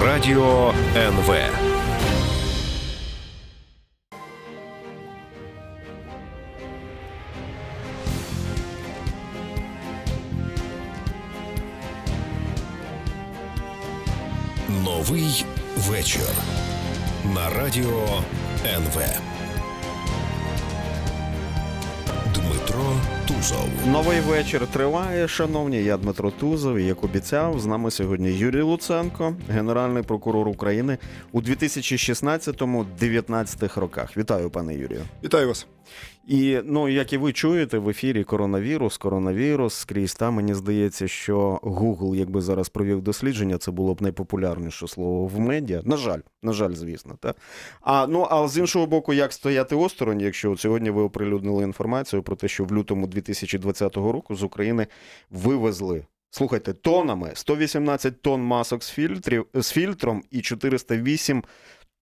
Радио НВ. Новый вечер на радио НВ. Тузов. Новий вечір триває. Шановні, я Дмитро Тузов. Як обіцяв, з нами сьогодні Юрій Луценко, генеральний прокурор України у 2016-2019 роках. Вітаю, пане Юрію. Вітаю вас. І ну, як і ви чуєте, в ефірі коронавірус, коронавірус скрізь та мені здається, що Google, якби зараз провів дослідження, це було б найпопулярніше слово в медіа. На жаль, на жаль, звісно, та а ну а з іншого боку, як стояти осторонь, якщо сьогодні ви оприлюднили інформацію про те, що в лютому 2020 року з України вивезли. Слухайте, тонами 118 тонн масок з фільтрів з фільтром і 408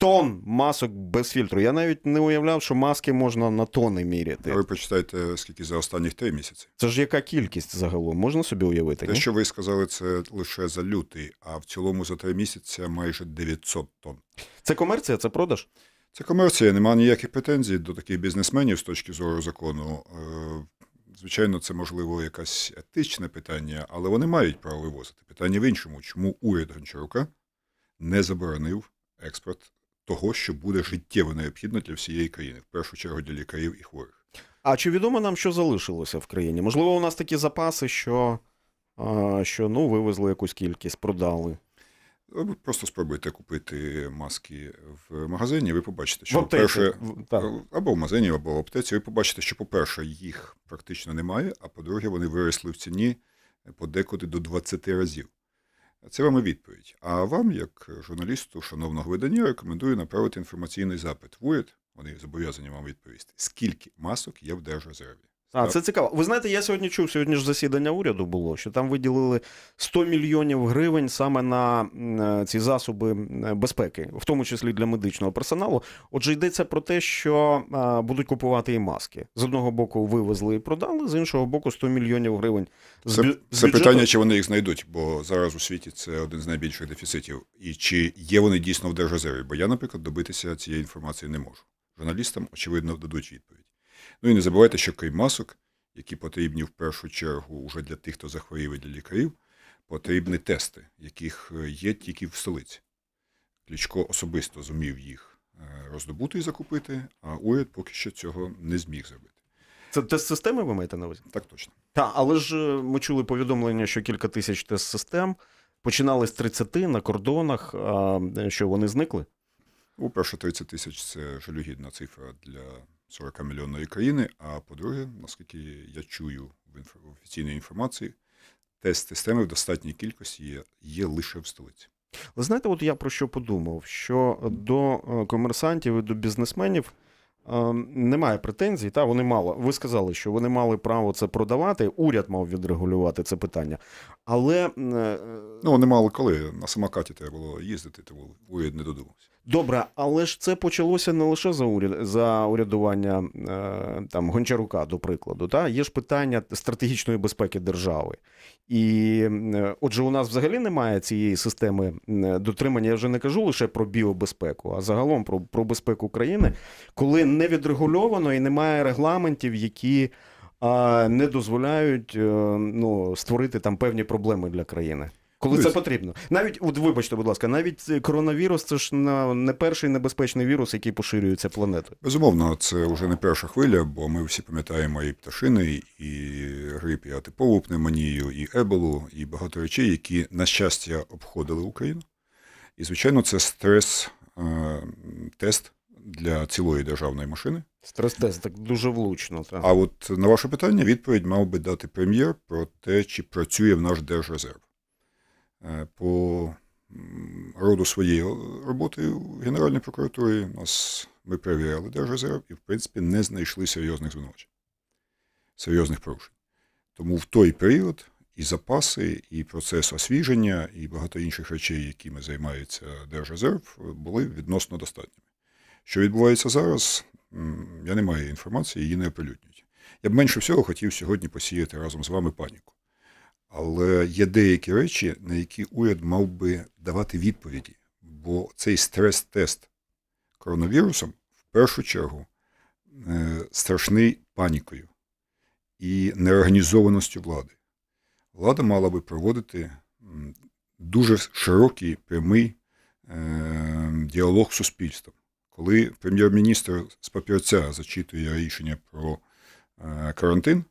Тон масок без фільтру. Я навіть не уявляв, що маски можна на тони міряти. А ви почитайте, е, скільки за останніх три місяці. Це ж яка кількість загалом? Можна собі уявити? Те, ні? що ви сказали, це лише за лютий, а в цілому за три місяці майже 900 тонн. Це комерція, це продаж? Це комерція. Нема ніяких претензій до таких бізнесменів з точки зору закону. Е, звичайно, це можливо якесь етичне питання, але вони мають право вивозити. Питання в іншому, чому уряд Гончарука не заборонив експорт того, що буде життєво необхідно для всієї країни, в першу чергу для лікарів і хворих. А чи відомо нам, що залишилося в країні? Можливо, у нас такі запаси, що що ну вивезли якусь кількість, продали. Ну, просто спробуйте купити маски в магазині, ви побачите, що, по-перше, або в магазині, або в аптеці, ви побачите, що, по-перше, їх практично немає, а по-друге, вони виросли в ціні подекуди до 20 разів. Це вам і відповідь. А вам, як журналісту шановного видання, рекомендую направити інформаційний запит в уряд. Вони зобов'язані вам відповісти, скільки масок є в держрезерві. А, це цікаво. Ви знаєте, я сьогодні чув, сьогодні ж засідання уряду було, що там виділили 100 мільйонів гривень саме на е, ці засоби безпеки, в тому числі для медичного персоналу. Отже, йдеться про те, що е, будуть купувати і маски. З одного боку, вивезли і продали, з іншого боку, 100 мільйонів гривень. З це, бю... це питання, чи вони їх знайдуть, бо зараз у світі це один з найбільших дефіцитів. І чи є вони дійсно в держрезерві? Бо я, наприклад, добитися цієї інформації не можу. Журналістам, очевидно, дадуть відповідь. Ну і не забувайте, що крім масок, які потрібні в першу чергу уже для тих, хто захворів і для лікарів, потрібні тести, яких е, є тільки в столиці. Клічко особисто зумів їх е, роздобути і закупити, а уряд поки що цього не зміг зробити. Це тест-системи ви маєте на увазі? Так точно. Та, але ж е, ми чули повідомлення, що кілька тисяч тест-систем починали з 30 на кордонах, а що вони зникли? У ну, перше 30 тисяч це жалюгідна цифра для 40-мільйонної країни. А по-друге, наскільки я чую в офіційній інформації, тест системи в достатній кількості є, є лише в столиці. Ви знаєте, от я про що подумав: що до е, комерсантів і до бізнесменів. Е, немає претензій, та вони мало. Ви сказали, що вони мали право це продавати. Уряд мав відрегулювати це питання, але е, ну вони мали коли на самокаті треба було їздити, тому уряд не додумався. Добре, але ж це почалося не лише за уряд за урядування е, там Гончарука, до прикладу. Та є ж питання стратегічної безпеки держави, і е, отже, у нас взагалі немає цієї системи е, дотримання. Я вже не кажу лише про біобезпеку, а загалом про, про безпеку країни, коли не відрегульовано і немає регламентів, які не дозволяють ну, створити там певні проблеми для країни коли це потрібно. Навіть от вибачте, будь ласка, навіть коронавірус це ж не перший небезпечний вірус, який поширюється планетою. Безумовно, це вже не перша хвиля, бо ми всі пам'ятаємо і пташини, і грип, і атипову пневмонію, і еболу, і багато речей, які на щастя обходили Україну. І звичайно, це стрес е, тест для цілої державної машини. Стрес-тест так дуже влучно. Так. А от на ваше питання відповідь мав би дати прем'єр про те, чи працює в наш держрезерв. Е, по роду своєї роботи в Генеральній прокуратурі. Нас ми перевіряли Держрезерв і, в принципі, не знайшли серйозних звинувачень, серйозних порушень. Тому в той період і запаси, і процес освіження, і багато інших речей, якими займається Держрезерв, були відносно достатніми. Що відбувається зараз, я не маю інформації, її не оприлюднюють. Я б менше всього хотів сьогодні посіяти разом з вами паніку. Але є деякі речі, на які уряд мав би давати відповіді, бо цей стрес-тест коронавірусом в першу чергу е, страшний панікою і неорганізованістю влади. Влада мала би проводити дуже широкий прямий е, діалог з суспільством. Коли прем'єр-міністр з папірця зачитує рішення про е, карантин,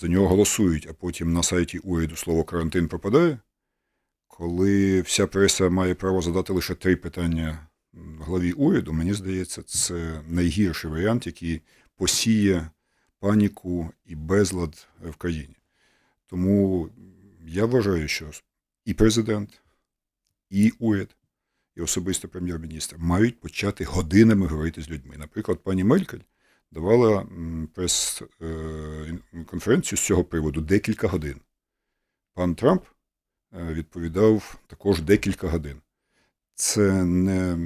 за нього голосують, а потім на сайті уряду слово карантин пропадає, коли вся преса має право задати лише три питання главі уряду, мені здається, це найгірший варіант, який посіє паніку і безлад в країні. Тому я вважаю, що і президент, і уряд. І особисто прем'єр-міністр мають почати годинами говорити з людьми. Наприклад, пані Мелькель давала прес-конференцію е, з цього приводу декілька годин. Пан Трамп е, відповідав також декілька годин. Це не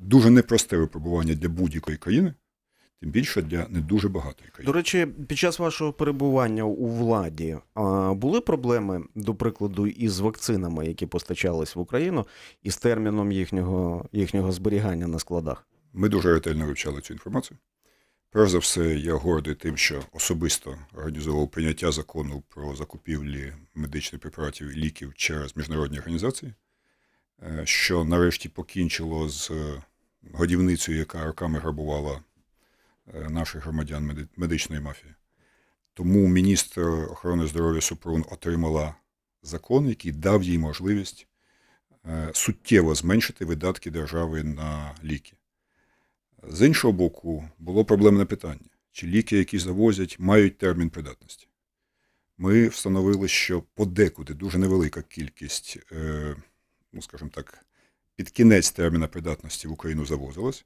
дуже непросте випробування для будь-якої країни. Тим більше для не дуже багатої країни. До речі, під час вашого перебування у владі а були проблеми, до прикладу, із вакцинами, які постачались в Україну, і з терміном їхнього, їхнього зберігання на складах? Ми дуже ретельно вивчали цю інформацію. Перш за все, я гордий тим, що особисто організував прийняття закону про закупівлі медичних препаратів і ліків через міжнародні організації, е, що нарешті покінчило з е, годівницею, яка роками грабувала е, наших громадян медичної мафії. Тому міністр охорони здоров'я Супрун отримала закон, який дав їй можливість суттєво зменшити видатки держави на ліки. З іншого боку, було проблемне питання, чи ліки, які завозять, мають термін придатності. Ми встановили, що подекуди дуже невелика кількість, е, ну скажімо так, під кінець терміна придатності в Україну завозилась.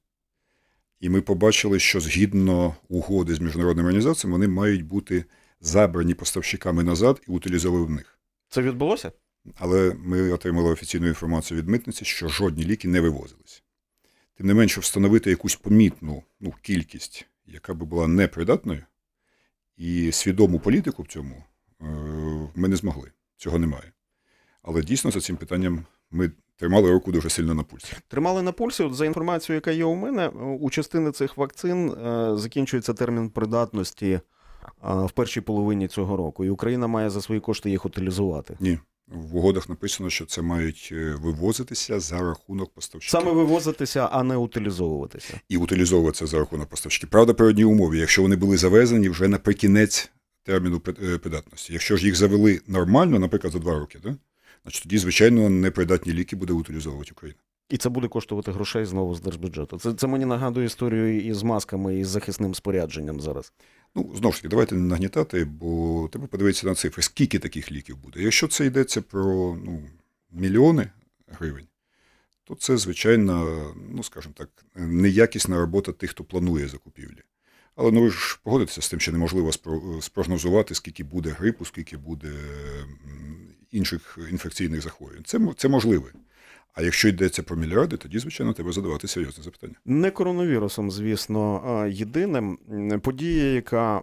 І ми побачили, що згідно угоди з міжнародними організаціями вони мають бути забрані поставщиками назад і утилізовані в них. Це відбулося? Але ми отримали офіційну інформацію від митниці, що жодні ліки не вивозились тим не менше встановити якусь помітну ну, кількість, яка би була непридатною, і свідому політику в цьому е, ми не змогли. Цього немає. Але дійсно за цим питанням ми. Тримали руку дуже сильно на пульсі. Тримали на пульсі. От за інформацією, яка є у мене, у частини цих вакцин е, закінчується термін придатності е, в першій половині цього року, і Україна має за свої кошти їх утилізувати. Ні, в угодах написано, що це мають е, вивозитися за рахунок поставщиків. Саме вивозитися, а не утилізовуватися. І утилізовуватися за рахунок поставщиків. Правда, при одній умові, якщо вони були завезені вже наприкінець терміну е, придатності. Якщо ж їх завели нормально, наприклад, за два роки, да? значить тоді, звичайно, непридатні ліки буде утилізовувати Україна. І це буде коштувати грошей знову з держбюджету. Це це мені нагадує історію із масками і з захисним спорядженням зараз. Ну, знову ж таки, давайте не нагнітати, бо треба подивитися на цифри, скільки таких ліків буде. Якщо це йдеться про ну, мільйони гривень, то це, звичайно, ну, скажімо так, неякісна робота тих, хто планує закупівлі. Але ну, ви ж погодитеся з тим, що неможливо спрогнозувати, скільки буде грипу, скільки буде інших інфекційних захворювань. Це це можливе. А якщо йдеться про мільярди, тоді, звичайно, треба задавати серйозне запитання. Не коронавірусом, звісно, єдиним подія, яка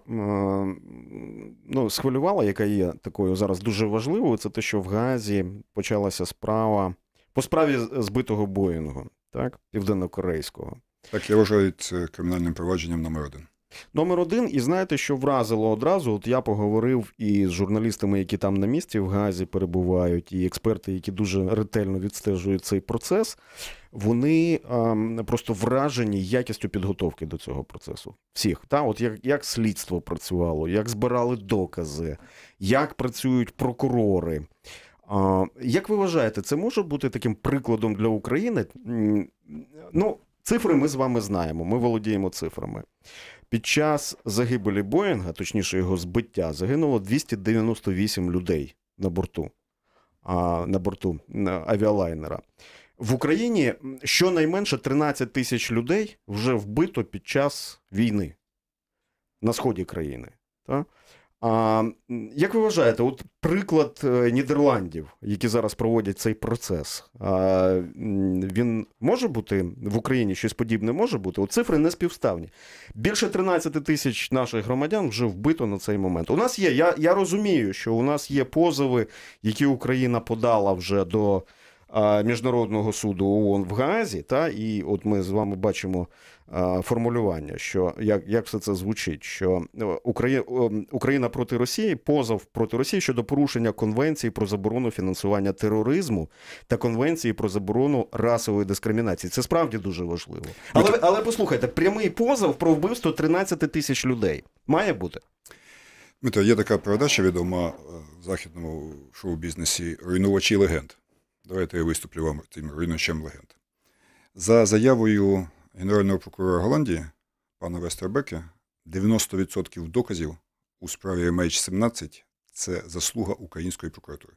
ну, схвилювала, яка є такою зараз дуже важливою, це те, що в Газі почалася справа по справі збитого Боїнгу, так, південнокорейського. Так, я вважаю це кримінальним провадженням номер один. Номер один, і знаєте, що вразило одразу. От я поговорив із журналістами, які там на місці в Газі перебувають, і експерти, які дуже ретельно відстежують цей процес. Вони ем, просто вражені якістю підготовки до цього процесу. Всіх та от як як слідство працювало, як збирали докази, як працюють прокурори. А, Як ви вважаєте, це може бути таким прикладом для України? Ну, цифри ми з вами знаємо. Ми володіємо цифрами. Під час загибелі Боїнга, точніше його збиття, загинуло 298 людей на борту а, на борту авіалайнера. В Україні щонайменше 13 тисяч людей вже вбито під час війни на сході країни. Так? А, Як ви вважаєте, от приклад е, Нідерландів, які зараз проводять цей процес, а, він може бути в Україні щось подібне може бути? От цифри не співставні. Більше 13 тисяч наших громадян вже вбито на цей момент. У нас є. Я я розумію, що у нас є позови, які Україна подала вже до а, міжнародного суду ООН в Гаазі. Та і от ми з вами бачимо Е, формулювання, що як як все це звучить, що е, Україна е, Україна проти Росії позов проти Росії щодо порушення Конвенції про заборону фінансування тероризму та Конвенції про заборону расової дискримінації. Це справді дуже важливо. Але але послухайте, прямий позов про вбивство 13 тисяч людей має бути. Дмитро, є така передача відома в західному шоу-бізнесі Руйнувачі легенд. Давайте я виступлю вам тим руйнувачем легенд. За заявою Генерального прокурора Голландії пана Вестербеке 90% доказів у справі MH17 ем це заслуга української прокуратури.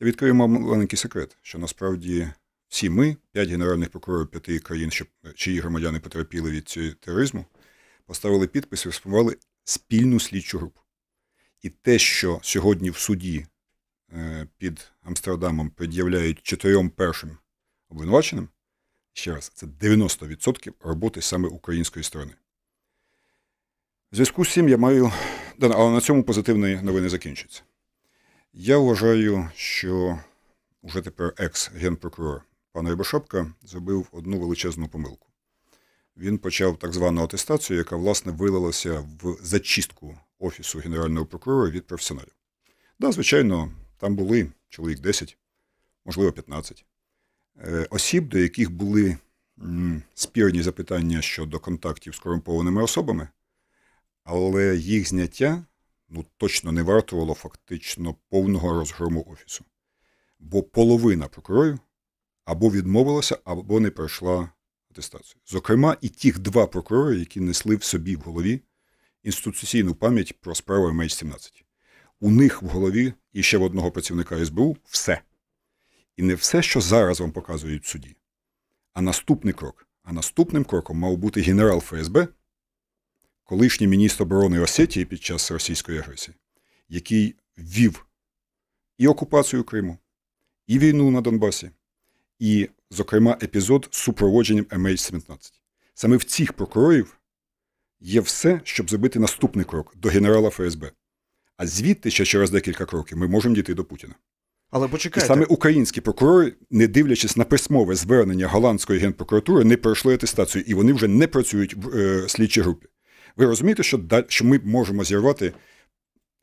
Я відкрию маленький секрет, що насправді всі ми, п'ять генеральних прокурорів п'яти країн, що, е, чиї громадяни потерпіли від цього тероризму, поставили підпис і сформували спільну слідчу групу. І те, що сьогодні в суді е, під Амстердамом пред'являють чотирьом першим обвинуваченим, Ще раз, це 90% роботи саме української сторони. В зв'язку з цим я маю. але на цьому позитивні новини закінчаться. Я вважаю, що вже тепер екс-генпрокурор пан Рибошапка зробив одну величезну помилку. Він почав так звану атестацію, яка, власне, вилилася в зачистку Офісу Генерального прокурора від професіоналів. Да, звичайно, там були чоловік 10, можливо, 15. Е, осіб, до яких були спірні запитання щодо контактів з корумпованими особами, але їх зняття ну, точно не вартувало фактично повного розгрому офісу. Бо половина прокурорів або відмовилася, або не пройшла атестацію. Зокрема, і тих два прокурори, які несли в собі в голові інституційну пам'ять про справу МН17. У них в голові і ще в одного працівника СБУ все. І не все, що зараз вам показують в суді, а наступний крок. А наступним кроком мав бути генерал ФСБ, колишній міністр оборони Осетії під час російської агресії, який ввів і окупацію Криму, і війну на Донбасі, і, зокрема, епізод з супроводженням MH17. Саме в цих прокурорів є все, щоб зробити наступний крок до генерала ФСБ. А звідти ще через декілька кроків ми можемо дійти до Путіна. Але почекайте. І саме українські прокурори, не дивлячись на письмове звернення голландської генпрокуратури, не пройшли атестацію, і вони вже не працюють в е, слідчій групі. Ви розумієте, що що ми можемо зірвати,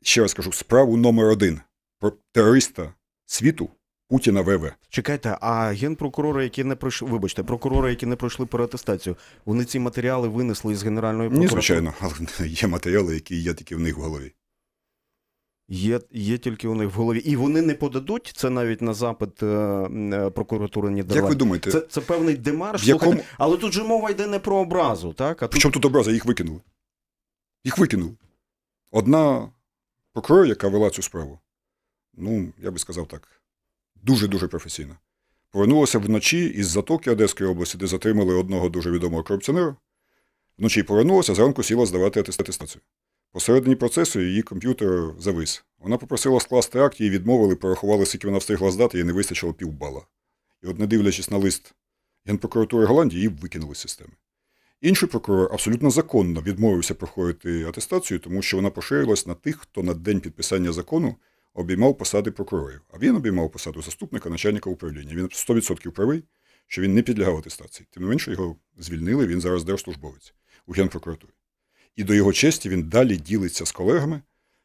ще раз кажу, справу номер один про терориста світу Путіна ВВ. Е Чекайте, а генпрокурори, які не пройшли, вибачте, прокурори, які не пройшли переатестацію, вони ці матеріали винесли із Генеральної прокуратури? Ні, звичайно, але є матеріали, які є тільки в них в голові. Є є тільки у них в голові, і вони не подадуть це навіть на запит е, е прокуратури Нідерландів. Як ви думаєте, це це певний демарш, якому... але тут же мова йде не про образу, так? А Причому тут... образа їх викинули? Їх викинули. Одна прокурор, яка вела цю справу, ну я би сказав так, дуже дуже професійно. повернулася вночі із затоки Одеської області, де затримали одного дуже відомого корупціонера. Вночі повернулася, зранку сіла здавати атестацію. Посередині процесу її комп'ютер завис. Вона попросила скласти акт, їй відмовили, порахували, скільки вона встигла здати, їй не вистачило півбала. І, от, не дивлячись на лист Генпрокуратури Голландії, її викинули з системи. Інший прокурор абсолютно законно відмовився проходити атестацію, тому що вона поширилась на тих, хто на день підписання закону обіймав посади прокурорів. А він обіймав посаду заступника начальника управління. Він 100% правий, що він не підлягав атестації. Тим не менше його звільнили, він зараз держслужбовець у генпрокуратурі. І до його честі він далі ділиться з колегами,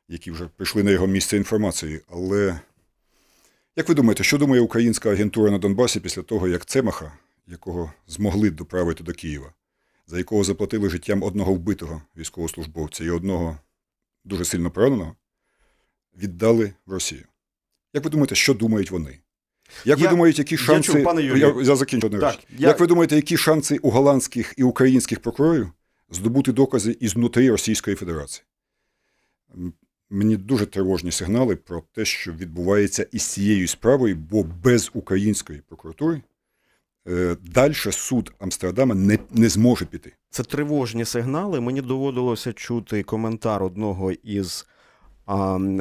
які вже прийшли на його місце інформації. Але як ви думаєте, що думає українська агентура на Донбасі після того, як Цемаха, якого змогли доправити до Києва, за якого заплатили життям одного вбитого військовослужбовця і одного дуже сильно пораненого, віддали в Росію? Як ви думаєте, що думають вони? Як я, ви думаєте, які шанси я, чув, пане я, я закінчу так, я... Як ви думаєте, які шанси у голландських і українських прокурорів здобути докази ізнутри Російської Федерації. Мені дуже тривожні сигнали про те, що відбувається із цією справою, бо без української прокуратури е, далі суд Амстердама не, не зможе піти. Це тривожні сигнали. Мені доводилося чути коментар одного із.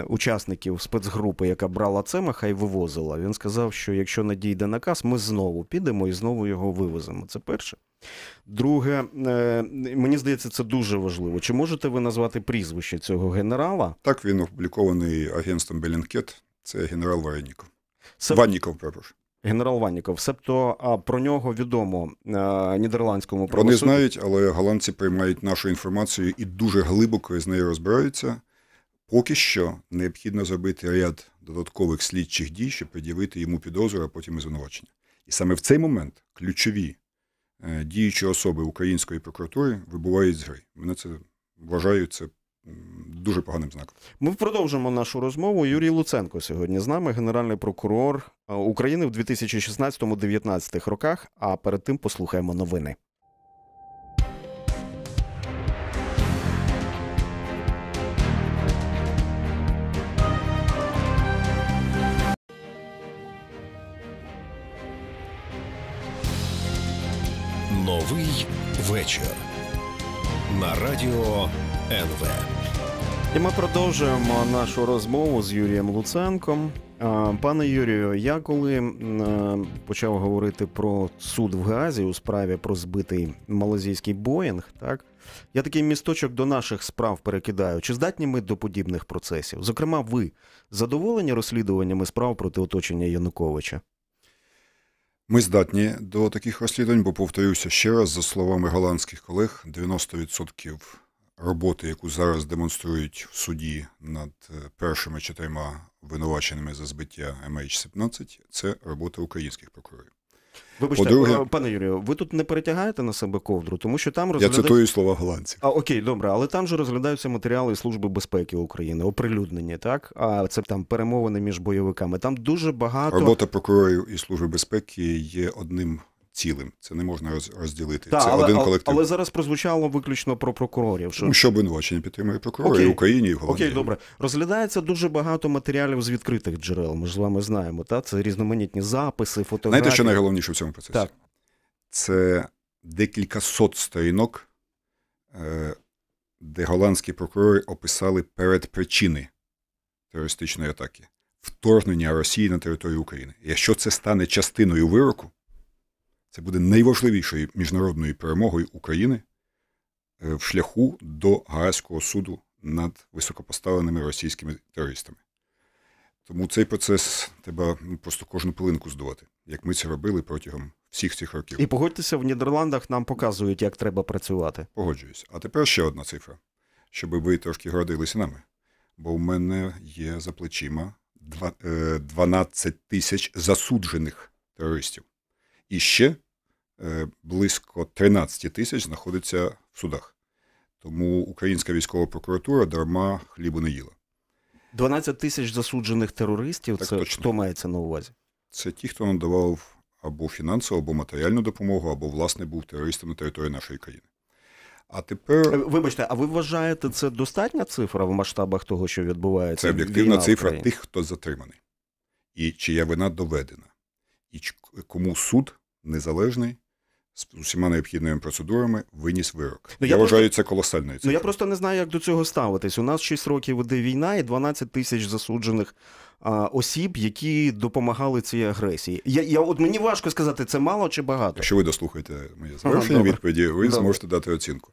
Учасників спецгрупи, яка брала цемаха і вивозила, він сказав, що якщо надійде наказ, ми знову підемо і знову його вивеземо. Це перше. Друге, е, мені здається, це дуже важливо. Чи можете ви назвати прізвище цього генерала? Так, він опублікований агентством Белінкет. Це генерал Вареніков. Це... Ванніков, перепрошую. Генерал Ванніков, себто про нього відомо е, нідерландському правосуддю. Вони знають, але голландці приймають нашу інформацію і дуже глибоко з нею розбираються. Поки що необхідно зробити ряд додаткових слідчих дій, щоб пред'явити йому підозру, а потім і звинувачення. І саме в цей момент ключові Е, діючі особи української прокуратури вибувають з гри. Мене це вважаю, це дуже поганим знаком. Ми продовжимо нашу розмову. Юрій Луценко сьогодні з нами, генеральний прокурор е, України в 2016-2019 роках. А перед тим послухаємо новини. Новий вечір на радіо НВ. І ми продовжуємо нашу розмову з Юрієм Луценком. Пане Юрію, я коли е, почав говорити про суд в Газі у справі про збитий малазійський Боїнг, так я такий місточок до наших справ перекидаю. Чи здатні ми до подібних процесів? Зокрема, ви задоволені розслідуваннями справ проти оточення Януковича? Ми здатні до таких розслідувань, бо повторюся ще раз, за словами голландських колег, 90% роботи, яку зараз демонструють в суді над е, першими чотирма винуваченими за збиття MH17, ем це робота українських прокурорів. Вибачте, По-друге, е, пане Юрію, ви тут не перетягаєте на себе ковдру, тому що там розглядають... Я цитую слова голландців. А окей, добре, але там же розглядаються матеріали Служби безпеки України, оприлюднені, так? А це там перемовини між бойовиками. Там дуже багато робота прокурорів і служби безпеки є одним цілим. Це не можна розділити. Та, це але, один колектив. Але зараз прозвучало виключно про прокурорів. Що... Ну, що обвинувачення підтримує прокурори Окей. і в Україні і в Голландії. Окей, добре. Розглядається дуже багато матеріалів з відкритих джерел. Ми ж з вами знаємо. Та це різноманітні записи, фотографії. Знаєте, що найголовніше в цьому процесі? Так. Це декількасот сторінок, е, де голландські прокурори описали передпричини терористичної атаки. Вторгнення Росії на територію України. Якщо це стане частиною вироку, це буде найважливішою міжнародною перемогою України е, в шляху до Гаазького суду над високопоставленими російськими терористами. Тому цей процес треба ну, просто кожну пилинку здувати, як ми це робили протягом всіх цих років. І погодьтеся, в Нідерландах нам показують, як треба працювати. Погоджуюсь. А тепер ще одна цифра, щоб ви трошки гордилися нами. Бо в мене є за плечима 12 е, тисяч засуджених терористів. І ще е, близько 13 тисяч знаходиться в судах. Тому українська військова прокуратура дарма хлібу не їла. 12 тисяч засуджених терористів так, це точно. хто мається на увазі? Це ті, хто надавав або фінансову, або матеріальну допомогу, або власне був терористом на території нашої країни. А тепер е, вибачте, а ви вважаєте це достатня цифра в масштабах того, що відбувається? Це об'єктивна цифра тих, хто затриманий, і чия вина доведена, і кому суд незалежний. З усіма необхідними процедурами виніс вирок. Ну, я, я просто... це колосальною цифрою. Ну я просто не знаю, як до цього ставитись. У нас 6 років іде війна, і 12 тисяч засуджених а, осіб, які допомагали цій агресії. Я я от мені важко сказати, це мало чи багато. Якщо ви дослухаєте моє завершення ага, відповіді, ви добре. зможете дати оцінку.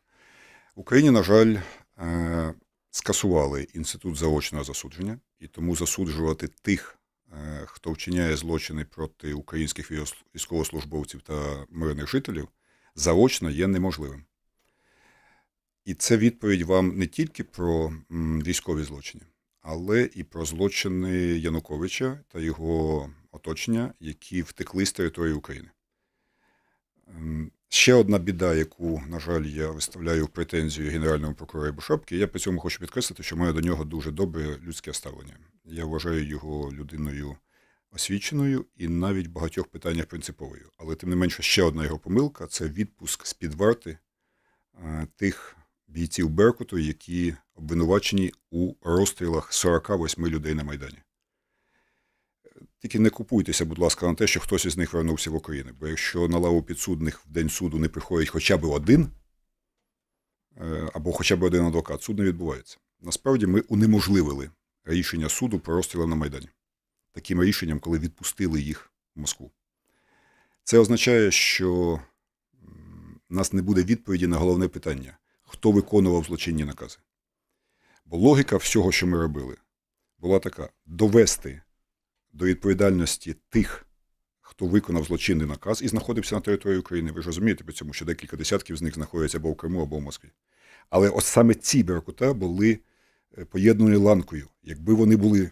Україні, на жаль, е, скасували інститут заочного засудження, і тому засуджувати тих, Е, хто вчиняє злочини проти українських військовослужбовців та мирних жителів, заочно є неможливим. І це відповідь вам не тільки про військові злочини, але і про злочини Януковича та його оточення, які втекли з території України. Ем, Ще одна біда, яку, на жаль, я виставляю в претензію генеральному прокурору Бушапки, я при цьому хочу підкреслити, що маю до нього дуже добре людське ставлення. Я вважаю його людиною освіченою і навіть в багатьох питаннях принциповою. Але тим не менше, ще одна його помилка це відпуск з під варти е, тих бійців Беркуту, які обвинувачені у розстрілах 48 людей на Майдані. Тільки не купуйтеся, будь ласка, на те, що хтось із них вернувся в Україну. Бо якщо на лаву підсудних в день суду не приходить хоча б один, е, або хоча б один адвокат, суд не відбувається. Насправді ми унеможливили рішення суду про розстріли на Майдані. Таким рішенням, коли відпустили їх в Москву. Це означає, що в нас не буде відповіді на головне питання, хто виконував злочинні накази. Бо логіка всього, що ми робили, була така: довести до відповідальності тих, хто виконав злочинний наказ і знаходився на території України. Ви ж розумієте при цьому, що декілька десятків з них знаходяться або в Криму, або в Москві. Але от саме ці беркута були е, поєднані ланкою. Якби вони були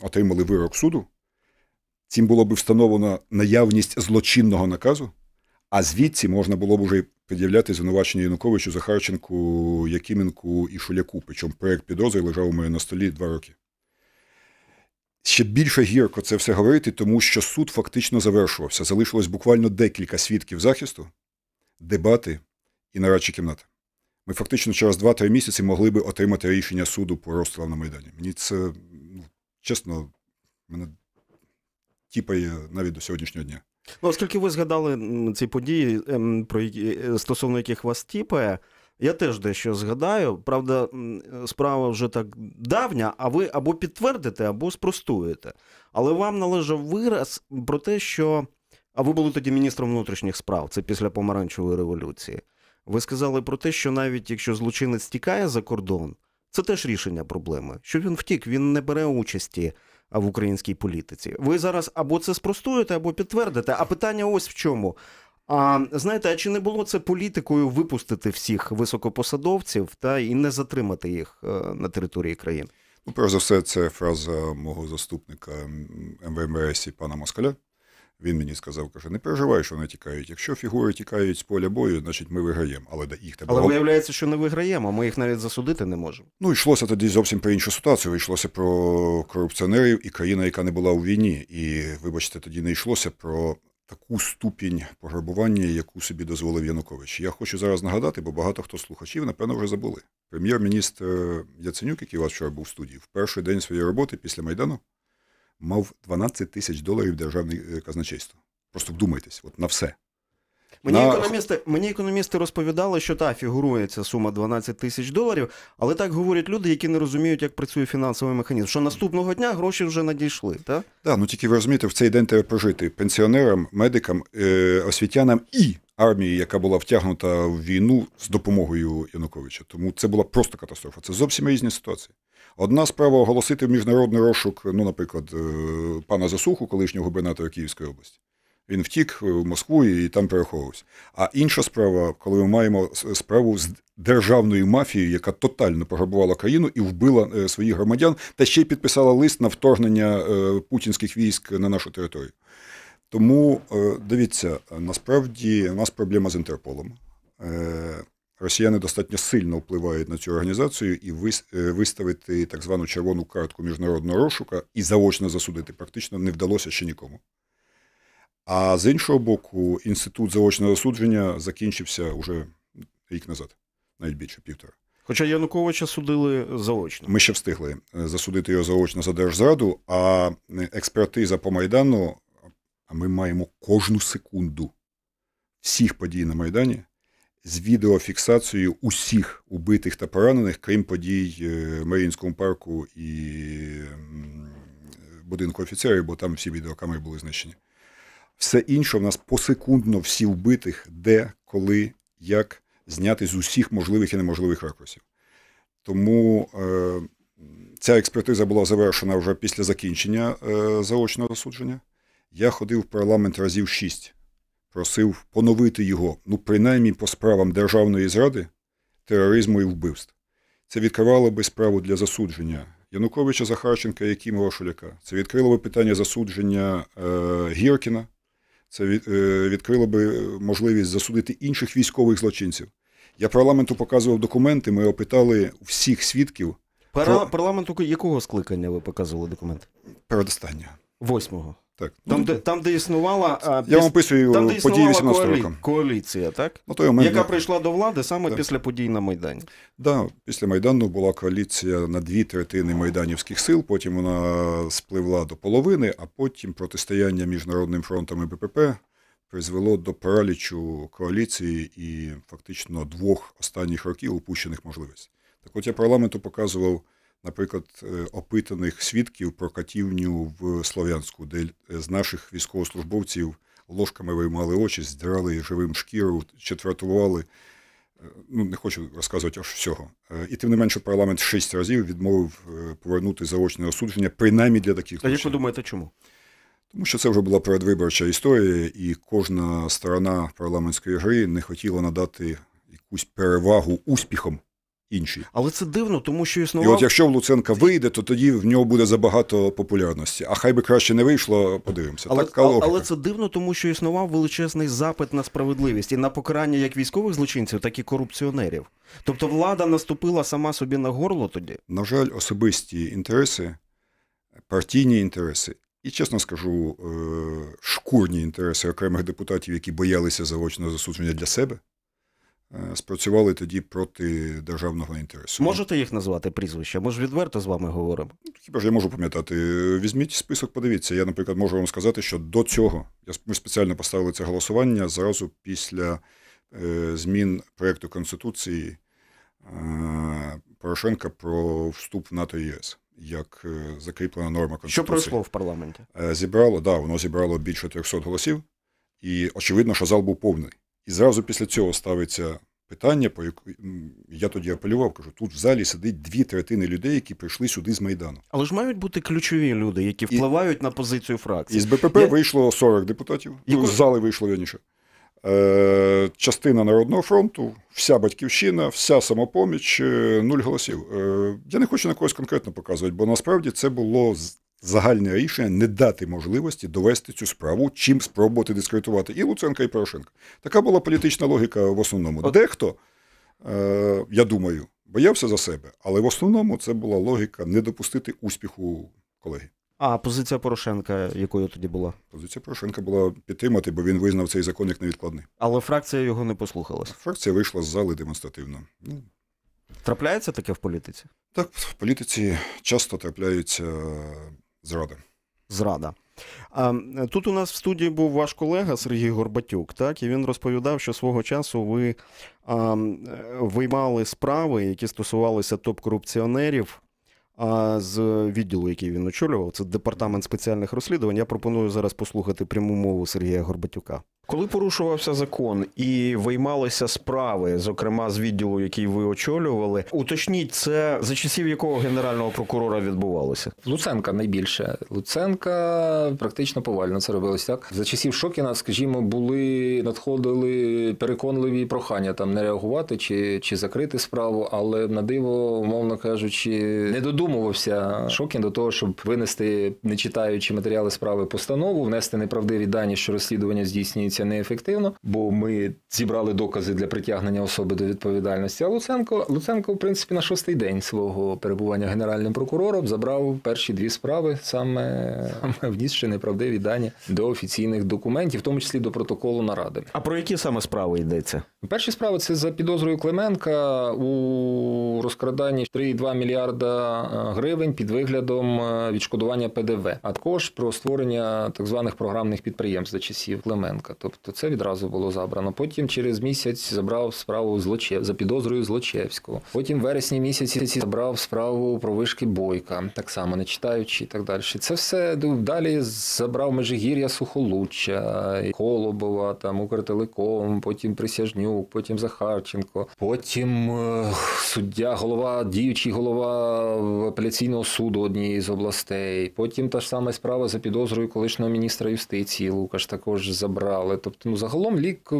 отримали вирок суду, цим було б встановлено наявність злочинного наказу, а звідси можна було б уже пред'являти звинувачення Януковичу Захарченку, Якименку і Шуляку. Причому проект підозри лежав у мене на столі два роки. Ще більше гірко це все говорити, тому що суд фактично завершувався. Залишилось буквально декілька свідків захисту, дебати і нарадчі кімнати. Ми фактично через 2-3 місяці могли би отримати рішення суду по розстрілу на Майдані. Мені це, ну, чесно, мене тіпає навіть до сьогоднішнього дня. Ну, Оскільки ви згадали ці події, ем, про які, е, стосовно яких вас тіпає. Я теж дещо згадаю. Правда, справа вже так давня, а ви або підтвердите, або спростуєте. Але вам належав вираз про те, що. А ви були тоді міністром внутрішніх справ, це після помаранчевої революції. Ви сказали про те, що навіть якщо злочинець тікає за кордон, це теж рішення проблеми. Що він втік, він не бере участі в українській політиці. Ви зараз або це спростуєте, або підтвердите. А питання ось в чому. А знаєте, а чи не було це політикою випустити всіх високопосадовців та і не затримати їх е, на території країни? Ну, перш за все, це фраза мого заступника МВМС пана Москаля. Він мені сказав, каже, не переживай, що вони тікають. Якщо фігури тікають з поля бою, значить ми виграємо. Але да їх тебе. Але виявляється, що не виграємо, ми їх навіть засудити не можемо. Ну йшлося тоді зовсім про іншу ситуацію. Йшлося про корупціонерів і країна, яка не була у війні. І, вибачте, тоді не йшлося про таку ступінь пограбування, яку собі дозволив Янукович. Я хочу зараз нагадати, бо багато хто слухачів, напевно, вже забули. Прем'єр-міністр Яценюк, який у вас вчора був в студії, в перший день своєї роботи після Майдану мав 12 тисяч доларів державне казначейство. Просто вдумайтесь, от на все. Мені на... економісти мені економісти розповідали, що та фігурує ця сума 12 тисяч доларів, але так говорять люди, які не розуміють, як працює фінансовий механізм. Що наступного дня гроші вже надійшли. Так, да, ну тільки ви розумієте, в цей день треба прожити пенсіонерам, медикам, е- освітянам і армії, яка була втягнута в війну з допомогою Януковича. Тому це була просто катастрофа. Це зовсім різні ситуації. Одна справа оголосити в міжнародний розшук, ну, наприклад, е, пана Засуху, колишнього губернатора Київської області. Він втік е, в Москву і там переховувався. А інша справа, коли ми маємо справу з державною мафією, яка тотально пограбувала країну і вбила е, своїх громадян, та ще й підписала лист на вторгнення е, путінських військ на нашу територію. Тому дивіться, насправді у нас проблема з Інтерполом. Росіяни достатньо сильно впливають на цю організацію і виставити так звану червону картку міжнародного розшука і заочно засудити практично не вдалося ще нікому. А з іншого боку, інститут заочного засудження закінчився уже рік назад, навіть більше півтора. Хоча Януковича судили заочно. Ми ще встигли е, засудити його заочно за держзраду, а е, експертиза по Майдану, а ми маємо кожну секунду всіх подій на Майдані з відеофіксацією усіх убитих та поранених, крім подій е, в Маріїнському парку і будинку офіцерів, бо там всі відеокамери були знищені. Все інше в нас посекундно всі вбитих, де, коли, як зняти з усіх можливих і неможливих ракурсів. Тому е, ця експертиза була завершена вже після закінчення е, заочного засудження. Я ходив в парламент разів шість, просив поновити його, ну, принаймні по справам державної зради, тероризму і вбивств. Це відкривало би справу для засудження Януковича Захарченка, і Кімова Шуляка. Це відкрило би питання засудження е, Гіркіна. Це е, відкрило би можливість засудити інших військових злочинців. Я парламенту показував документи, ми опитали всіх свідків. Пара... Парламенту якого скликання ви показували документи? Передостання. Восьмого. Так. Там, де ну, там, де існувала Я вам описую там, де події 18 коалі... року. коаліція, так? Ну, той момент... Яка прийшла до влади саме так. після подій на Майдані. Так, да, після Майдану була коаліція на дві третини майданівських сил, потім вона спливла до половини, а потім протистояння міжнародним фронтом і БПП призвело до паралічу коаліції і фактично двох останніх років упущених можливостей. Так от я парламенту показував наприклад, е, опитаних свідків про катівню в Слов'янську, де е, з наших військовослужбовців ложками виймали очі, здирали живим шкіру, четвертували. Е, ну, не хочу розказувати аж всього. І тим не менше, парламент шість разів відмовив повернути заочне осудження, принаймні для таких. А як ви думаєте, чому? Тому що це вже була передвиборча історія, і кожна сторона парламентської гри не хотіла надати якусь перевагу успіхом інші. Але це дивно, тому що існував... І от якщо в Луценка вийде, то тоді в нього буде забагато популярності. А хай би краще не вийшло, подивимося. Але, так, але, але це дивно, тому що існував величезний запит на справедливість і на покарання як військових злочинців, так і корупціонерів. Тобто влада наступила сама собі на горло тоді. На жаль, особисті інтереси, партійні інтереси. І чесно скажу, е, шкурні інтереси окремих депутатів, які боялися заочного засудження для себе, Е, спрацювали тоді проти державного інтересу. Ну, Можете їх назвати прізвища? Ми ж відверто з вами говоримо. Ну, хіба ж я можу пам'ятати? Е, візьміть список, подивіться. Я, наприклад, можу вам сказати, що до цього ми спеціально поставили це голосування зразу після е, змін проєкту Конституції Порошенка про вступ в НАТО і ЄС. Як закріплена норма конституції. Що пройшло в парламенті? Зібрало, да, воно зібрало більше 300 голосів, і очевидно, що зал був повний. І зразу після цього ставиться питання, по яку я тоді апелював, кажу, тут в залі сидить дві третини людей, які прийшли сюди з Майдану. Але ж мають бути ключові люди, які впливають і... на позицію фракції. Із БПП я... вийшло 40 депутатів, Яку... з зали вийшло раніше. Е, частина Народного фронту, вся батьківщина, вся самопоміч, е, нуль голосів. Е, я не хочу на когось конкретно показувати, бо насправді це було загальне рішення не дати можливості довести цю справу, чим спробувати дискредитувати і Луценка, і Порошенка. Така була політична логіка в основному. Дехто, е, я думаю, боявся за себе, але в основному це була логіка не допустити успіху колеги. А позиція Порошенка, якою тоді була? Позиція Порошенка була підтримати, бо він визнав цей закон як невідкладний. Але фракція його не послухалася. Фракція вийшла з зали демонстративно. Ну. Трапляється таке в політиці? Так, в політиці часто трапляються Зрада. Зрада. Тут у нас в студії був ваш колега Сергій Горбатюк, так і він розповідав, що свого часу ви а, виймали справи, які стосувалися топ-корупціонерів а, з відділу, який він очолював. Це департамент спеціальних розслідувань. Я пропоную зараз послухати пряму мову Сергія Горбатюка. Коли порушувався закон і виймалися справи, зокрема з відділу, який ви очолювали, уточніть це за часів якого генерального прокурора відбувалося? Луценка найбільше. Луценка практично повально це робилось. Так за часів Шокіна, скажімо, були надходили переконливі прохання там не реагувати чи чи закрити справу, але на диво, умовно кажучи, не додумувався Шокін до того, щоб винести, не читаючи матеріали справи, постанову, внести неправдиві дані, що розслідування здійснюється позиція неефективна, бо ми зібрали докази для притягнення особи до відповідальності. А Луценко Луценко, в принципі, на шостий день свого перебування генеральним прокурором забрав перші дві справи, саме, саме вніс ще неправдиві дані до офіційних документів, в тому числі до протоколу наради. А про які саме справи йдеться? Перші справи це за підозрою Клименка у розкраданні 3,2 мільярда е, гривень під виглядом е, відшкодування ПДВ, а також про створення так званих програмних підприємств за часів Клименка. Тобто це відразу було забрано. Потім через місяць забрав справу злоче за підозрою Злочевського. Потім в вересні місяці забрав справу про вишки бойка, так само не читаючи і так далі. Це все ну, далі забрав Межигір'я Сухолуччя, Колобова, там Укртелеком, потім Присяжнюк, потім Захарченко. Потім е, суддя, голова, діючий голова апеляційного суду однієї з областей. Потім та ж сама справа за підозрою колишнього міністра юстиції Лукаш також забрав. Але тобто, ну загалом лік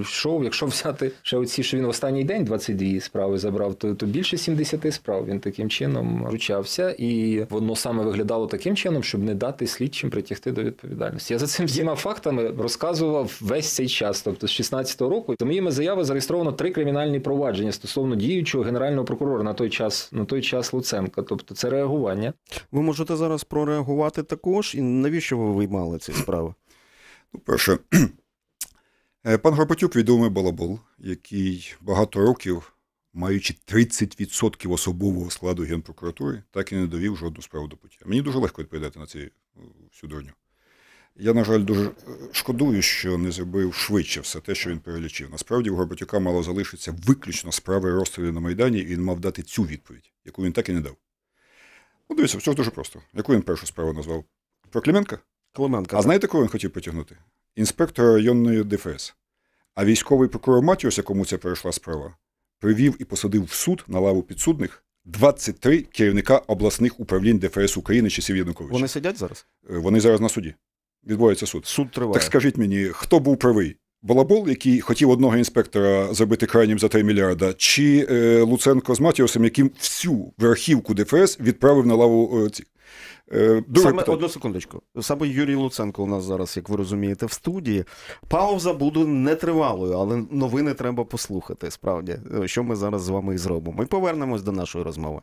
йшов, якщо взяти ще оці, що він в останній день 22 справи забрав, то то більше 70 справ він таким чином ручався, і воно саме виглядало таким чином, щоб не дати слідчим притягти до відповідальності. Я за цим всіма фактами розказував весь цей час. Тобто, з 16-го року за моїми заяви зареєстровано три кримінальні провадження стосовно діючого генерального прокурора на той час, на той час Луценка. Тобто, це реагування. Ви можете зараз прореагувати також, і навіщо ви виймали ці справи? По-перше, е, пан Горбатюк відомий балабол, який багато років, маючи 30% особового складу Генпрокуратури, так і не довів жодну справу до путі. Мені дуже легко відповідати на цю е, всю дурню. Я, на жаль, дуже е, шкодую, що не зробив швидше все те, що він перелічив. Насправді, у Горбатюка мало залишитися виключно справи розстрілу на Майдані, і він мав дати цю відповідь, яку він так і не дав. Ну, дивіться, все ж дуже просто. Яку він першу справу назвав? Про Клименка? Клименка. А знаєте, кого він хотів потягнути? Інспектора районної ДФС. А військовий прокурор Матіос, якому це пройшла справа, привів і посадив в суд на лаву підсудних 23 керівника обласних управлінь ДФС України часів Януковича. Вони сидять зараз? Е, вони зараз на суді. Відбувається суд. Суд триває. Так скажіть мені, хто був правий? Балабол, який хотів одного інспектора забити крайнім за 3 мільярда, чи е, Луценко з Матіосом, яким всю верхівку ДФС відправив на лаву е, цих? Е, друге Саме, одну секундочку. Саме Юрій Луценко у нас зараз, як ви розумієте, в студії. Пауза буде нетривалою, але новини треба послухати. Справді, е, що ми зараз з вами і зробимо. Ми повернемось до нашої розмови.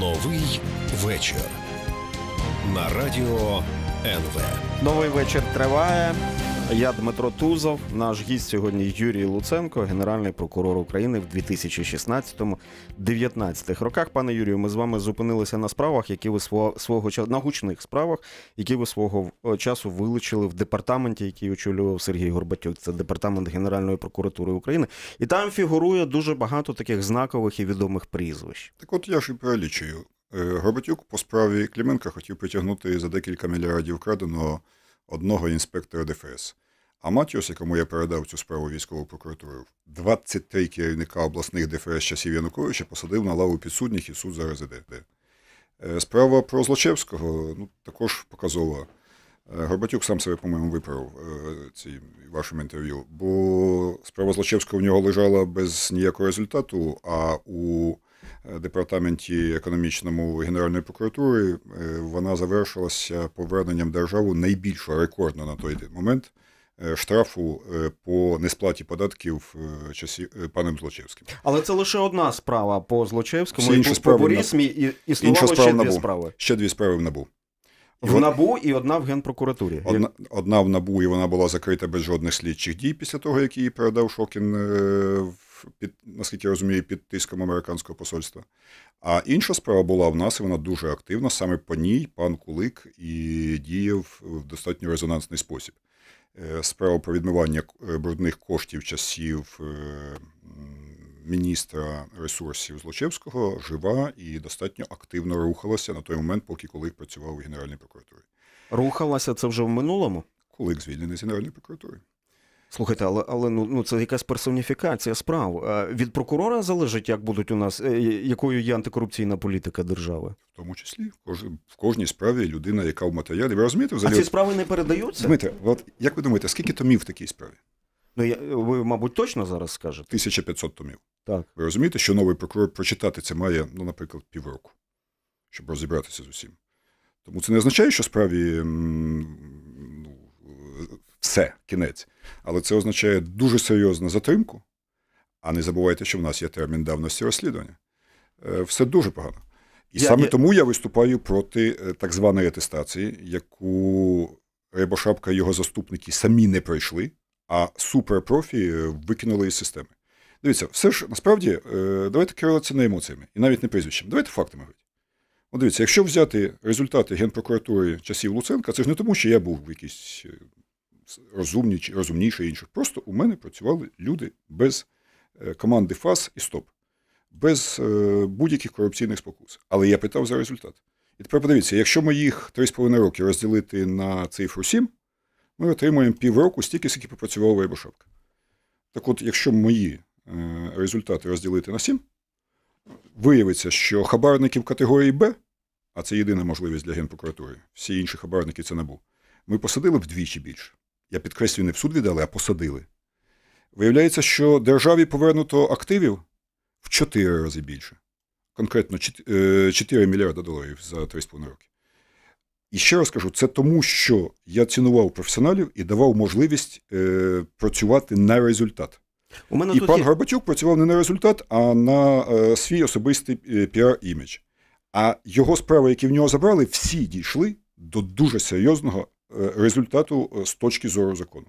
Новий вечір на радіо. НВ. Новий вечір триває. Я Дмитро Тузов. Наш гість сьогодні Юрій Луценко, генеральний прокурор України в 2016-2019 роках. Пане Юрію, ми з вами зупинилися на справах, які ви свого свого на гучних справах, які ви свого е, часу вилучили в департаменті, який очолював Сергій Горбатюк. Це департамент Генеральної прокуратури України, і там фігурує дуже багато таких знакових і відомих прізвищ. Так, от я ж і перелічую Е, Горбатюк по справі Кліменка хотів притягнути за декілька мільярдів краденого одного інспектора ДФС. А Матіус, якому я передав цю справу військову прокуратуру, 23 керівника обласних ДФС часів Януковича посадив на лаву підсудних і суд за іде. Справа про Злочевського ну, також показова. Е, Горбатюк сам себе, по-моєму, виправив е, цим вашим інтерв'ю, бо справа Злочевського в нього лежала без ніякого результату, а у департаменті економічному Генеральної прокуратури е, вона завершилася поверненням державу найбільшого рекордно на той момент. Е, штрафу е, по несплаті податків часів паном Злочевським, але це лише одна справа по Злочевському і по Борісмі і існувало ще дві справи. Ще дві справи в набу в і набу і одна в генпрокуратурі. Одна одна в набу, і вона була закрита без жодних слідчих дій після того, як її передав Шокін в під наскільки я розумію, під тиском американського посольства. А інша справа була в нас, і вона дуже активна. Саме по ній пан Кулик і діяв в достатньо резонансний спосіб. Е, справа про відмивання е, брудних коштів часів е, міністра ресурсів Злочевського жива і достатньо активно рухалася на той момент, поки Кулик працював у Генеральній прокуратурі. Рухалася це вже в минулому? Кулик звільнений з Генеральної прокуратури. Слухайте, але але ну, ну це якась персоніфікація справ. Від прокурора залежить, як будуть у нас е, якою є антикорупційна політика держави, в тому числі в кожній справі людина, яка в матеріалі. Ви розумієте, взагалі А ці справи не передаються? Дмитре, от як ви думаєте, скільки томів в такій справі? Ну я ви, мабуть, точно зараз скажете? 1500 томів. Так ви розумієте, що новий прокурор прочитати це має, ну, наприклад, півроку, щоб розібратися з усім. Тому це не означає, що справі все, кінець. Але це означає дуже серйозну затримку. А не забувайте, що в нас є термін давності розслідування. Е, все дуже погано. І я, саме я... тому я виступаю проти е, так званої атестації, яку Рибошапка і його заступники самі не пройшли, а суперпрофі е, викинули із системи. Дивіться, все ж насправді давайте керуватися не емоціями і навіть не прізвищем. Давайте фактами говорити. От дивіться, якщо взяти результати Генпрокуратури часів Луценка, це ж не тому, що я був в якійсь Розумні чи розумніше інших. Просто у мене працювали люди без е, команди ФАС і СТОП, без е, будь-яких корупційних спокус. Але я питав за результат. І тепер подивіться, якщо ми їх 3,5 роки розділити на цифру 7, ми отримуємо півроку стільки, скільки попрацювала Вейбошапка. Так от, якщо мої е, результати розділити на 7, виявиться, що хабарників категорії Б, а це єдина можливість для Генпрокуратури, всі інші хабарники це набу, ми посадили вдвічі більше. Я підкреслюю, не в суд віддали, а посадили. Виявляється, що державі повернуто активів в 4 рази більше. Конкретно 4 е, мільярда доларів за 3,5 роки. І ще раз кажу, це тому, що я цінував професіоналів і давав можливість е, працювати на результат. У мене І тут пан є... Горбатюк працював не на результат, а на е, свій особистий е, піар-імідж. А його справи, які в нього забрали, всі дійшли до дуже серйозного Е, результату е, з точки зору закону.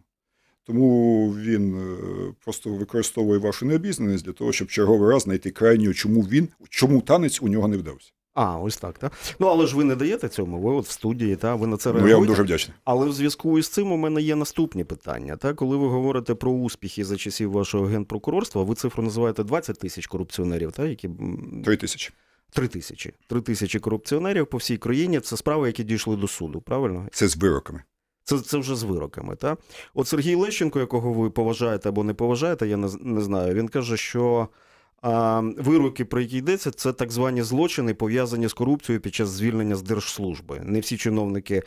Тому він е, просто використовує вашу необізнаність для того, щоб черговий раз знайти крайню, чому він, чому танець у нього не вдався. А, ось так, так. Ну але ж ви не даєте цьому, ви от в студії, та ви на це реагуєте. Ну, я вам дуже вдячний. Але в зв'язку із цим у мене є наступні питання. Та коли ви говорите про успіхи за часів вашого генпрокурорства, ви цифру називаєте 20 тисяч корупціонерів, та які три тисячі. Три тисячі. Три тисячі корупціонерів по всій країні. Це справи, які дійшли до суду. Правильно? Це з вироками. Це це вже з вироками. Та от Сергій Лещенко, якого ви поважаєте або не поважаєте, я не, не знаю. Він каже, що а, вироки, про які йдеться, це так звані злочини пов'язані з корупцією під час звільнення з держслужби. Не всі чиновники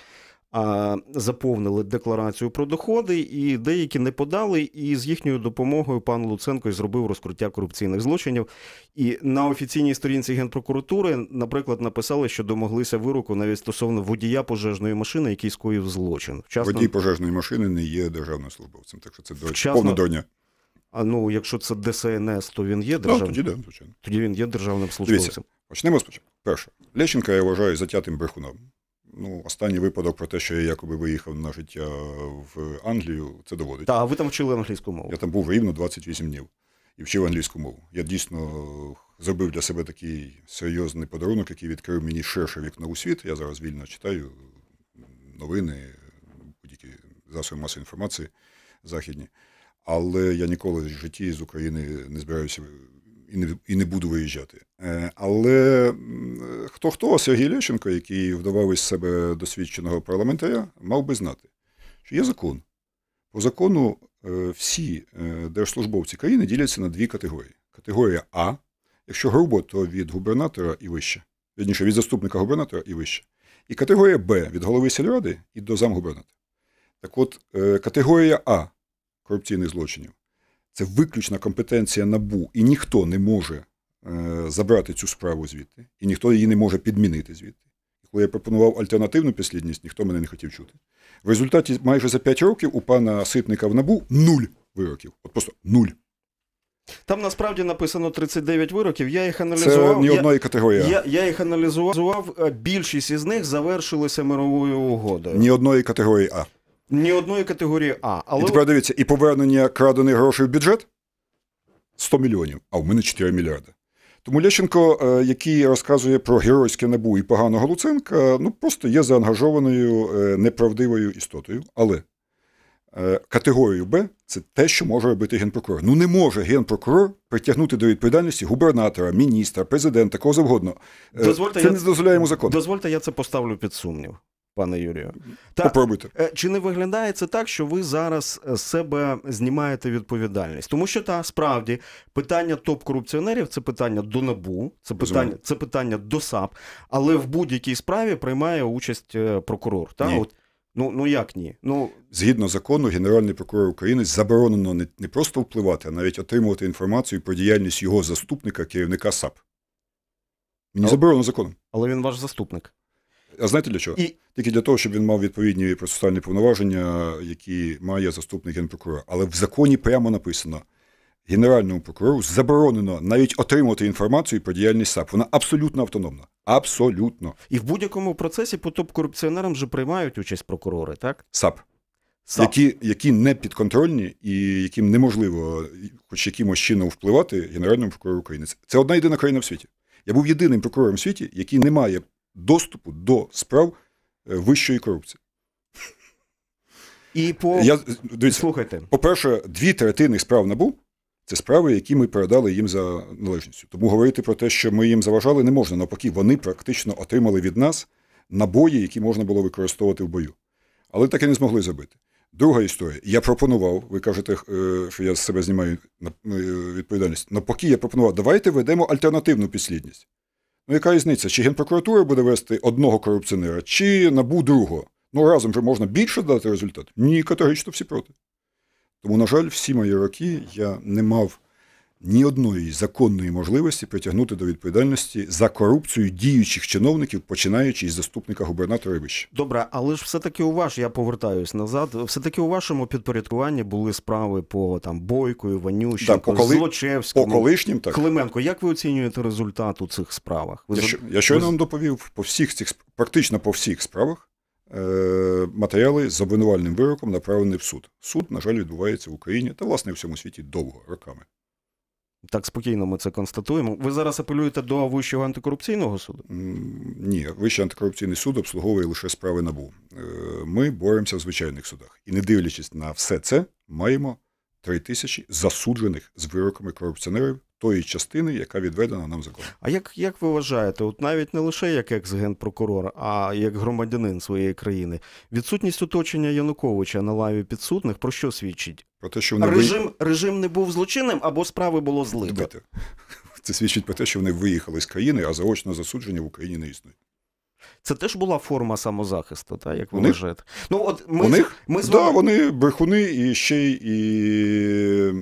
заповнили декларацію про доходи, і деякі не подали. І з їхньою допомогою пан Луценко зробив розкриття корупційних злочинів. І на офіційній сторінці генпрокуратури, наприклад, написали, що домоглися вироку навіть стосовно водія пожежної машини, який скоїв злочин. Вчасно... Водій пожежної машини не є державним службовцем, так що це Вчасно... повна доня. А ну, якщо це ДСНС, то він є ну, державним. Ну, тоді, да, звичайно. тоді він є державним службовцем. Дивіться, Почнемо спочатку. Перше, Лещенка я вважаю затятим брехуном. Ну, останній випадок про те, що я якоби виїхав на життя в Англію, це доводить. Так, а ви там вчили англійську мову? Я там був рівно 28 днів і вчив англійську мову. Я дійсно зробив для себе такий серйозний подарунок, який відкрив мені ширше вікно у світ. Я зараз вільно читаю новини, будь-які засоби масової інформації західні. Але я ніколи в житті з України не збираюся і не і не буду виїжджати. Е, але хто хто Сергій Лещенко, який вдавав із себе досвідченого парламентаря, мав би знати, що є закон. По закону е, всі е, держслужбовці країни діляться на дві категорії: категорія А, якщо грубо, то від губернатора і вище, Вірніше, від заступника губернатора і вище. І категорія Б від голови сільради і до замгубернатора. Так от, категорія А корупційних злочинів це виключна компетенція набу, і ніхто не може е, забрати цю справу звідти, і ніхто її не може підмінити звідти. коли я пропонував альтернативну підслідність, ніхто мене не хотів чути. В результаті майже за 5 років у пана Ситника в набу нуль вироків. От просто нуль. Там насправді написано 39 вироків. Я їх аналізував. Це ні одної категорії. Я я їх аналізував. Більшість із них завершилися мировою угодою. Ні одної категорії А. Ні одної категорії А. Але... І тепер дивіться, і повернення крадених грошей в бюджет 100 мільйонів, а в мене 4 мільярди. Тому Лещенко, е, який розказує про геройське набу і поганого Луценка, е, ну просто є заангажованою е, неправдивою істотою. Але категорію Б це те, що може робити генпрокурор. Ну не може генпрокурор притягнути до відповідальності губернатора, міністра, президента, кого завгодно. Дозвольте, це я... не дозволяє йому закон. Дозвольте, я це поставлю під сумнів пане Юрію. Та, Попробуйте. Е, чи не виглядає це так, що ви зараз е, з себе знімаєте відповідальність? Тому що та справді питання топ-корупціонерів це питання до набу, це питання це питання до САП, але в будь-якій справі приймає участь е, прокурор. Та? Ні. От, Ну ну як ні? Ну згідно закону, генеральний прокурор України заборонено не, не просто впливати, а навіть отримувати інформацію про діяльність його заступника, керівника САП. Мені заборонено законом. Але він ваш заступник. А знаєте для чого? І... Тільки для того, щоб він мав відповідні процесуальні повноваження, які має заступник генпрокурора. Але в законі прямо написано: Генеральному прокурору заборонено навіть отримувати інформацію про діяльність САП. Вона абсолютно автономна. Абсолютно. І в будь-якому процесі по топ-корупціонерам вже приймають участь прокурори, так? САП. САП, Які які не підконтрольні і яким неможливо хоч якимось чином впливати Генеральному прокурору України. Це одна єдина країна в світі. Я був єдиним прокурором в світі, який не має доступу до справ е, вищої корупції. І по... Я, дивіться, Слухайте. По-перше, дві третини справ НАБУ це справи, які ми передали їм за належністю. Тому говорити про те, що ми їм заважали, не можна. Навпаки, вони практично отримали від нас набої, які можна було використовувати в бою. Але так і не змогли забити. Друга історія. Я пропонував, ви кажете, е, що я з себе знімаю е, відповідальність. Навпаки, я пропонував, давайте ведемо альтернативну підслідність. Ну, яка різниця? Чи Генпрокуратура буде вести одного корупціонера, чи набу другого? Ну разом же можна більше дати результат? Ні, категорично всі проти. Тому, на жаль, всі мої роки я не мав ні одної законної можливості притягнути до відповідальності за корупцію діючих чиновників, починаючи із заступника губернатора вище. Добре, але ж все таки у ваш я повертаюсь назад. Все таки у вашому підпорядкуванні були справи по там бойкою, Ванющенко, коли... Злочевському, по колишнім так. Клименко. Як ви оцінюєте результат у цих справах? Ви я, що... я щойно ви... вам доповів по всіх цих практично по всіх справах. Е, матеріали з обвинувальним вироком направлені в суд. Суд, на жаль, відбувається в Україні та, власне, в всьому світі довго роками. Так спокійно ми це констатуємо. Ви зараз апелюєте до Вищого антикорупційного суду? Ні, Вищий антикорупційний суд обслуговує лише справи набу. Е, ми боремося в звичайних судах. І не дивлячись на все це, маємо три тисячі засуджених з вироками корупціонерів тої частини, яка відведена нам законом. А як як ви вважаєте, от навіть не лише як екс-генпрокурор, а як громадянин своєї країни, відсутність оточення Януковича на лаві підсудних про що свідчить? Про те, що вони режим ви... режим не був злочинним або справи було злито? Дбайте. Це свідчить про те, що вони виїхали з країни, а заочне засудження в Україні не існує. Це теж була форма самозахисту, Та як ви вони? вважаєте? Ну, от ми, вони? ми з вами... Да, вони брехуни і ще й і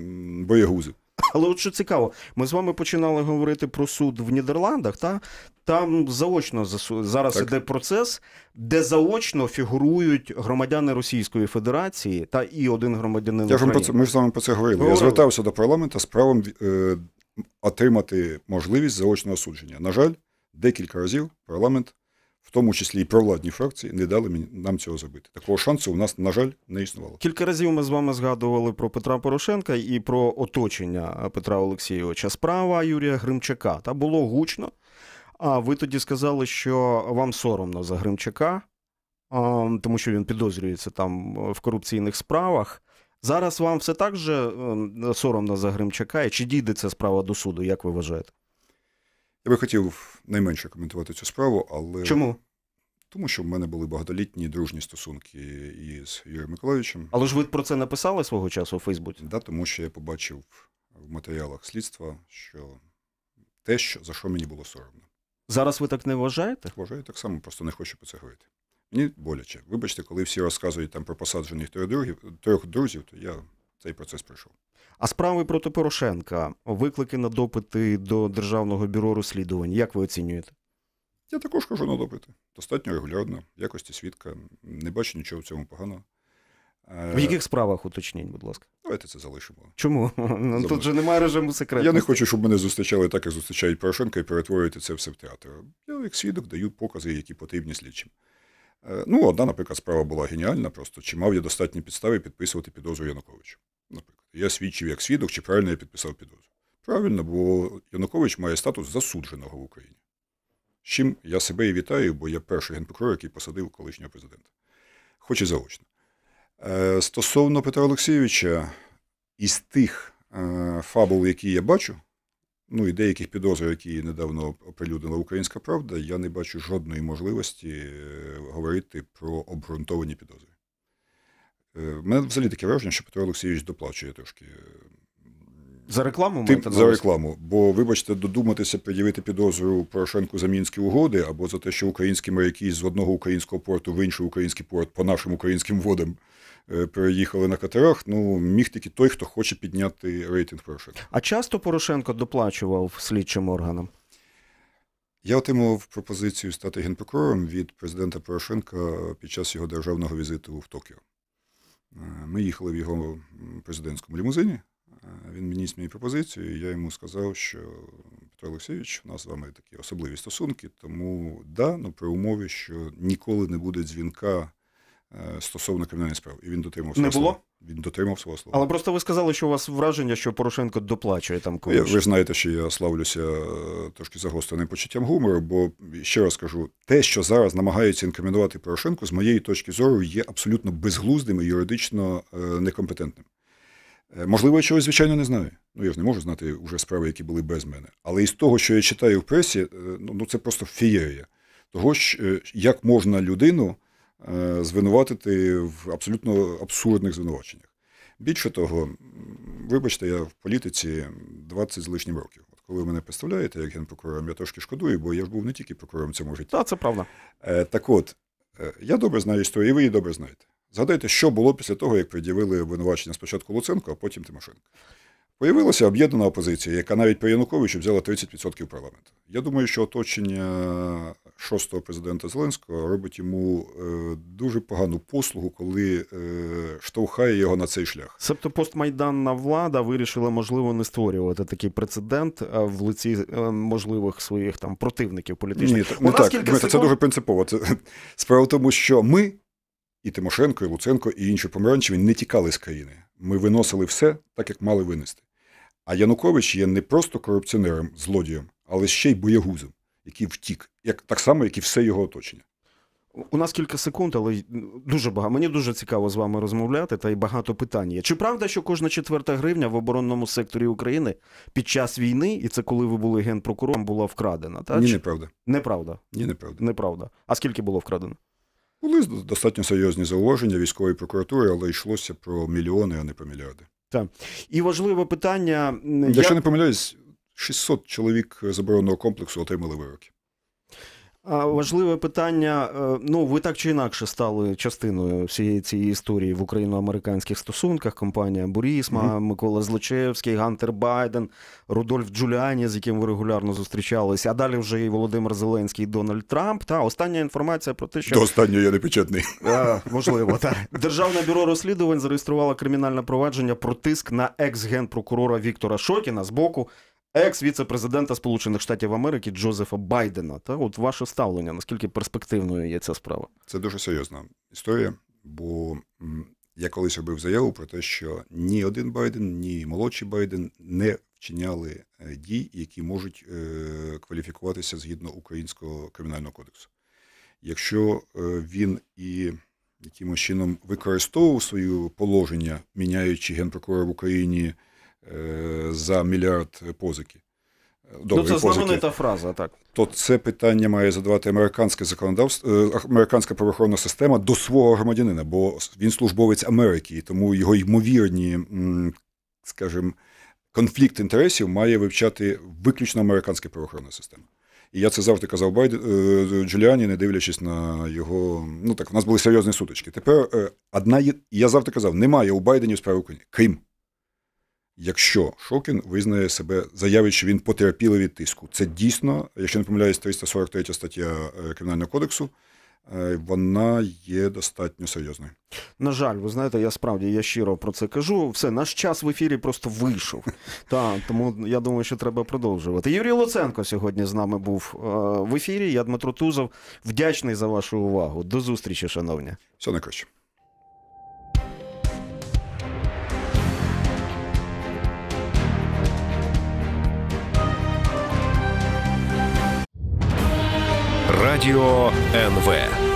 боягузи. Але от що цікаво, ми з вами починали говорити про суд в Нідерландах. Та там заочно зараз так. іде процес, де заочно фігурують громадяни Російської Федерації та і один громадянин. Я України. Про це, ми ж з вами про це говорили. говорили. Я звертався до парламенту з правом е, отримати можливість заочного судження. На жаль, декілька разів парламент в тому числі і провладні фракції, не дали нам цього забити. Такого шансу у нас, на жаль, не існувало. Кілька разів ми з вами згадували про Петра Порошенка і про оточення Петра Олексійовича. Справа Юрія Гримчака та було гучно. А ви тоді сказали, що вам соромно за Гримчака, тому що він підозрюється там е, в корупційних справах. Зараз вам все так же ем, соромно за Гримчака, і чи дійде ця справа до суду, як ви вважаєте? Я би хотів найменше коментувати цю справу, але. Чому? Тому що в мене були багатолітні дружні стосунки із Юрієм Миколаївичем. Але ж ви про це написали свого часу у Фейсбуці? Да, тому що я побачив в матеріалах слідства, що те, що, за що мені було соромно. Зараз ви так не вважаєте? Вважаю так само, просто не хочу про це говорити. Мені боляче. Вибачте, коли всі розказують там про посаджених трьох друзів, то я цей процес пройшов. А справи проти Порошенка, виклики на допити до Державного бюро розслідувань, як ви оцінюєте? Я також кажу на допити. Достатньо регулярно, в якості свідка, не бачу нічого в цьому поганого. В яких справах уточніть, будь ласка? Давайте це залишимо. Чому? Ну, залишимо. Тут же немає режиму секрету. Я не хочу, щоб мене зустрічали так, як зустрічають Порошенка, і перетворювати це все в театр. Я, як свідок, даю покази, які потрібні слідчим. Е, ну, одна, наприклад, справа була геніальна, просто чи мав я достатні підстави підписувати підозру Януковичу. Я свідчив як свідок, чи правильно я підписав підозру. Правильно, бо Янукович має статус засудженого в Україні. З чим я себе і вітаю, бо я перший генпрокурор, який посадив колишнього президента, хоч і заочно. Е, стосовно Петра Олексійовича, із тих е, фабул, які я бачу, ну і деяких підозр, які недавно оприлюднила Українська Правда, я не бачу жодної можливості е, говорити про обґрунтовані підозри. Е, мене взагалі таке враження, що Петро Олексійович доплачує трошки. Е, за рекламу Тип, за рекламу. Бо, вибачте, додуматися пред'явити підозру Порошенку за мінські угоди або за те, що українські моряки з одного українського порту в інший український порт по нашим українським водам е, переїхали на катерах. Ну міг тільки той, хто хоче підняти рейтинг Порошенка. А часто Порошенко доплачував слідчим органам? Я отримав пропозицію стати генпрокурором від президента Порошенка під час його державного візиту в Токіо. Е, ми їхали в його президентському лімузині. Е, він мені змінив пропозицію, і я йому сказав, що Петро Олексійович, у нас з вами такі особливі стосунки, тому да, ну при умові, що ніколи не буде дзвінка Е, стосовно кримінальної справ. І він дотримав свого Не було? слова. Він дотримав свого слова. Але просто ви сказали, що у вас враження, що Порошенко доплачує там комусь. Ви знаєте, що я славлюся е, трошки загостреним почуттям гумору, бо ще раз кажу, те, що зараз намагаються інкримінувати Порошенко, з моєї точки зору, є абсолютно безглуздим і юридично е, некомпетентним. Можливо, я чогось, звичайно, не знаю. Ну, я ж не можу знати вже справи, які були без мене. Але із того, що я читаю в пресі, ну, ну це просто фієрія. Того, що, як можна людину Е, звинуватити в абсолютно абсурдних звинуваченнях. Більше того, вибачте, я в політиці 20 з лишнім років. От коли ви мене представляєте як генпрокурором, я трошки шкодую, бо я ж був не тільки прокурором цьому житті. Так, це правда. Е, так от, е, я добре знаю історію, і ви її добре знаєте. Згадайте, що було після того, як пред'явили обвинувачення спочатку Луценко, а потім Тимошенко. Появилася об'єднана опозиція, яка навіть по Януковичу взяла 30% парламенту. Я думаю, що оточення шостого президента Зеленського робить йому е, дуже погану послугу, коли е, штовхає його на цей шлях. Себто постмайданна влада вирішила, можливо, не створювати такий прецедент е, в лиці можливих своїх там противників політичних. Ні, У не нас так. Кілька секунд... Це дуже принципово. Це справа в тому, що ми. І Тимошенко, і Луценко, і інші помаранчеві не тікали з країни. Ми виносили все так, як мали винести. А Янукович є не просто корупціонером, злодієм, але ще й боягузом який втік, як так само, як і все його оточення. У нас кілька секунд, але дуже багато. Мені дуже цікаво з вами розмовляти, та й багато питань є. Чи правда, що кожна четверта гривня в оборонному секторі України під час війни, і це коли ви були генпрокурором, була вкрадена? Та? Ні, неправда. Неправда. Ні, неправда. Неправда. А скільки було вкрадено? Були достатньо серйозні зауваження військової прокуратури, але йшлося про мільйони, а не про мільярди. Так. І важливе питання. Якщо я... не помиляюсь, 600 чоловік забороненого комплексу отримали вироки. А важливе питання. Е, ну, ви так чи інакше стали частиною всієї цієї історії в україно-американських стосунках. Компанія Бурісма, mm-hmm. Микола Злочевський, Гантер Байден, Рудольф Джуліані, з яким ви регулярно зустрічалися. А далі вже і Володимир Зеленський, і Дональд Трамп. Та остання інформація про те, що до останнього я не печатний. А, е, можливо, так. державне бюро розслідувань зареєструвало кримінальне провадження про тиск на екс генпрокурора Віктора Шокіна з боку екс-віце-президента Сполучених Штатів Америки Джозефа Байдена. Та от ваше ставлення, наскільки перспективною є ця справа? Це дуже серйозна історія, бо я колись робив заяву про те, що ні один Байден, ні молодший Байден не вчиняли е, дій, які можуть е, кваліфікуватися згідно українського кримінального кодексу. Якщо е, він і якимось чином використовував своє положення, міняючи генпрокурора в Україні. Е, за мільярд позики. Ну, Добрі ну, це знаменита фраза, так. То це питання має задавати американське законодавство, е, американська правоохоронна система до свого громадянина, бо він службовець Америки, і тому його ймовірні, скажімо, конфлікт інтересів має вивчати виключно американська правоохоронна система. І я це завжди казав Байд... Е, Джуліані, не дивлячись на його. Ну так, у нас були серйозні сутички. Тепер одна я завжди казав, немає у Байдені справи справі України. Крім якщо Шокін визнає себе, заявить, що він потерпіли від тиску. Це дійсно, якщо не помиляюсь, 343 стаття е, Кримінального кодексу. Е, вона є достатньо серйозною. На жаль, ви знаєте, я справді я щиро про це кажу. Все, наш час в ефірі просто вийшов. Та, тому я думаю, що треба продовжувати. Юрій Луценко сьогодні з нами був е, в ефірі. Я Дмитро Тузов. Вдячний за вашу увагу. До зустрічі, шановні. Все найкраще. Радіо НВ.